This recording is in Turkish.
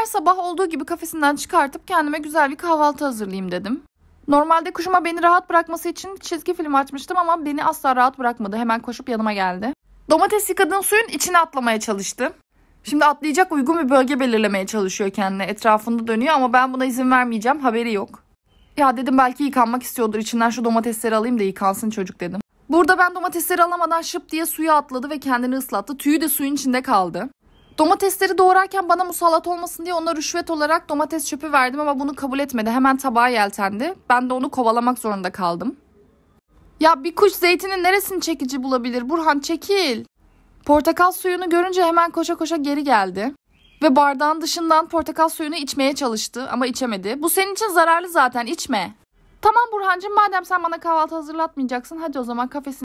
her sabah olduğu gibi kafesinden çıkartıp kendime güzel bir kahvaltı hazırlayayım dedim. Normalde kuşuma beni rahat bırakması için çizgi film açmıştım ama beni asla rahat bırakmadı. Hemen koşup yanıma geldi. Domates yıkadığın suyun içine atlamaya çalıştı. Şimdi atlayacak uygun bir bölge belirlemeye çalışıyor kendine. Etrafında dönüyor ama ben buna izin vermeyeceğim. Haberi yok. Ya dedim belki yıkanmak istiyordur. İçinden şu domatesleri alayım da yıkansın çocuk dedim. Burada ben domatesleri alamadan şıp diye suya atladı ve kendini ıslattı. Tüyü de suyun içinde kaldı. Domatesleri doğrarken bana musallat olmasın diye ona rüşvet olarak domates çöpü verdim ama bunu kabul etmedi. Hemen tabağa yeltendi. Ben de onu kovalamak zorunda kaldım. Ya bir kuş zeytinin neresini çekici bulabilir? Burhan çekil. Portakal suyunu görünce hemen koşa koşa geri geldi. Ve bardağın dışından portakal suyunu içmeye çalıştı ama içemedi. Bu senin için zararlı zaten içme. Tamam Burhancığım madem sen bana kahvaltı hazırlatmayacaksın hadi o zaman kafesin.